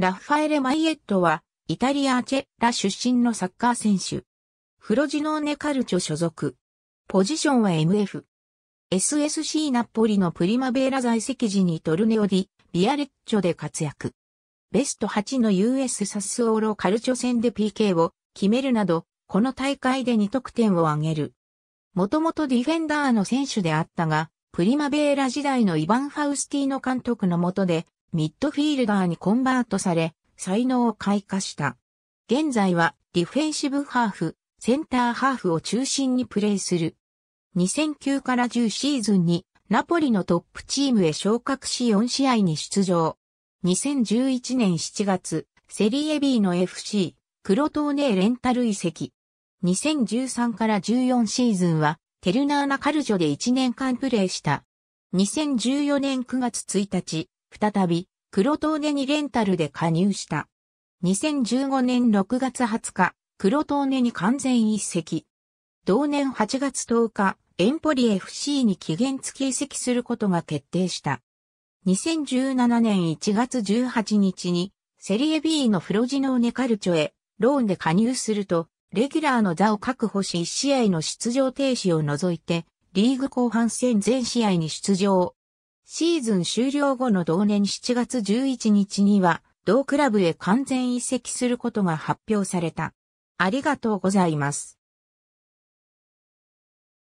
ラファエレ・マイエットは、イタリア・チェ・ラ出身のサッカー選手。フロジノーネ・カルチョ所属。ポジションは MF。SSC ナポリのプリマベーラ在籍時にトルネオディ、ビアレッチョで活躍。ベスト8の US サスオーロカルチョ戦で PK を決めるなど、この大会で2得点を挙げる。もともとディフェンダーの選手であったが、プリマベーラ時代のイヴァン・ファウスティーノ監督の下で、ミッドフィールダーにコンバートされ、才能を開花した。現在はディフェンシブハーフ、センターハーフを中心にプレーする。2009から10シーズンにナポリのトップチームへ昇格し4試合に出場。2011年7月、セリエ B の FC、クロトーネーレンタル移籍。2013から14シーズンは、テルナーナカルジョで1年間プレーした。2014年9月1日、再び、黒峠にレンタルで加入した。2015年6月20日、黒峠に完全一席。同年8月10日、エンポリ FC に期限付き移籍することが決定した。2017年1月18日に、セリエ B のフロジノーネカルチョへ、ローンで加入すると、レギュラーの座を確保し1試合の出場停止を除いて、リーグ後半戦全試合に出場。シーズン終了後の同年7月11日には、同クラブへ完全移籍することが発表された。ありがとうございます。